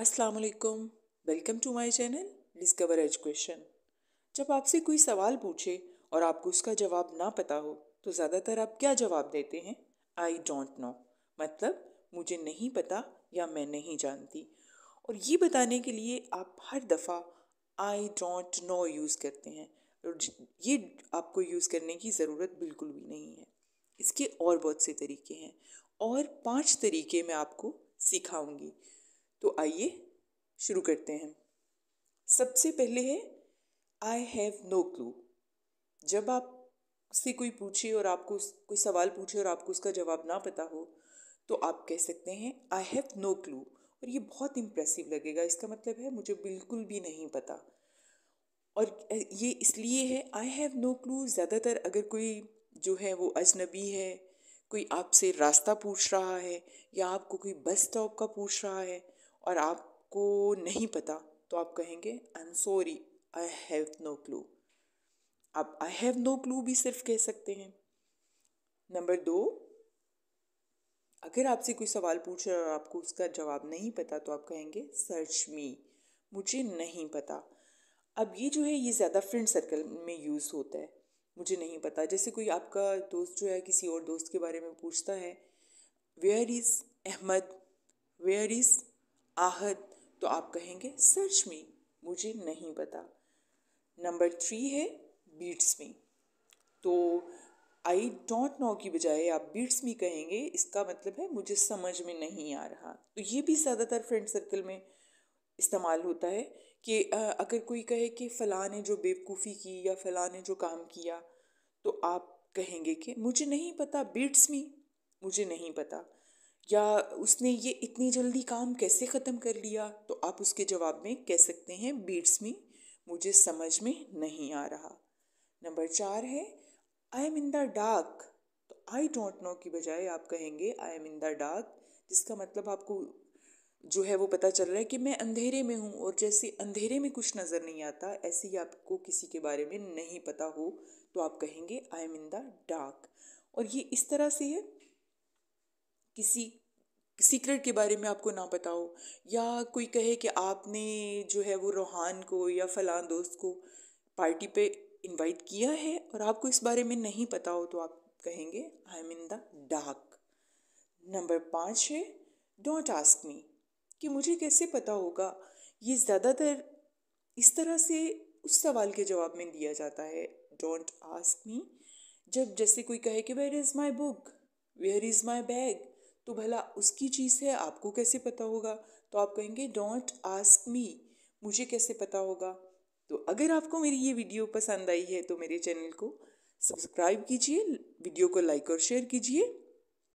अस्सलाम वालेकुम welcome to my channel discover education जब आपसे कोई सवाल पूछे और आपको उसका जवाब ना पता हो तो ज़्यादातर आप क्या जवाब देते हैं आई डोंट नो मतलब मुझे नहीं पता या मैं नहीं जानती और ये बताने के लिए आप हर दफ़ा आई डोंट नो यूज़ करते हैं और ये आपको यूज़ करने की ज़रूरत बिल्कुल भी नहीं है इसके और बहुत से तरीके हैं और पांच तरीके मैं आपको सिखाऊंगी तो आइए शुरू करते हैं सबसे पहले है आई हैव नो क्लू जब आप से कोई पूछे और आपको कोई सवाल पूछे और आपको उसका जवाब ना पता हो तो आप कह सकते हैं आई हैव नो क्लू और ये बहुत इम्प्रेसिव लगेगा इसका मतलब है मुझे बिल्कुल भी नहीं पता और ये इसलिए है आई हैव नो क्लू ज़्यादातर अगर कोई जो है वो अजनबी है कोई आपसे रास्ता पूछ रहा है या आपको कोई बस स्टॉप का पूछ रहा है और आपको नहीं पता तो आप कहेंगे I am sorry I have no clue आप आई हैव नो क्लू भी सिर्फ कह सकते हैं नंबर दो अगर आपसे कोई सवाल पूछ रहा है और आपको उसका जवाब नहीं पता तो आप कहेंगे सर्च मी मुझे नहीं पता अब ये जो है ये ज़्यादा फ्रेंड सर्कल में यूज़ होता है मुझे नहीं पता जैसे कोई आपका दोस्त जो है किसी और दोस्त के बारे में पूछता है where is Ahmed where is आहत तो आप कहेंगे सर्च मी मुझे नहीं पता नंबर थ्री है बीट्स मी तो आई डोंट नो की बजाय आप बीट्स मी कहेंगे इसका मतलब है मुझे समझ में नहीं आ रहा तो ये भी ज़्यादातर फ्रेंड सर्कल में इस्तेमाल होता है कि अगर कोई कहे कि फ़लाँ ने जो बेवकूफ़ी की या फ़लाँ ने जो काम किया तो आप कहेंगे कि मुझे नहीं पता बीट्स मी मुझे नहीं पता या उसने ये इतनी जल्दी काम कैसे ख़त्म कर लिया तो आप उसके जवाब में कह सकते हैं बीट्स में मुझे समझ में नहीं आ रहा नंबर चार है I am in the dark तो आई डोंट नो की बजाय आप कहेंगे I am in the dark जिसका मतलब आपको जो है वो पता चल रहा है कि मैं अंधेरे में हूँ और जैसे अंधेरे में कुछ नज़र नहीं आता ऐसे ही आपको किसी के बारे में नहीं पता हो तो आप कहेंगे I am in the dark और ये इस तरह से है किसी सीक्रेट के बारे में आपको ना बताओ या कोई कहे कि आपने जो है वो रोहान को या फलां दोस्त को पार्टी पे इनवाइट किया है और आपको इस बारे में नहीं पता हो तो आप कहेंगे I am in the dark number पाँच है डोंट आस्क मी कि मुझे कैसे पता होगा ये ज़्यादातर इस तरह से उस सवाल के जवाब में दिया जाता है डोंट आस्क मी जब जैसे कोई कहे कि where is my book where is my bag तो भला उसकी चीज़ है आपको कैसे पता होगा तो आप कहेंगे डोंट आस्क मी मुझे कैसे पता होगा तो अगर आपको मेरी ये वीडियो पसंद आई है तो मेरे चैनल को सब्सक्राइब कीजिए वीडियो को लाइक और शेयर कीजिए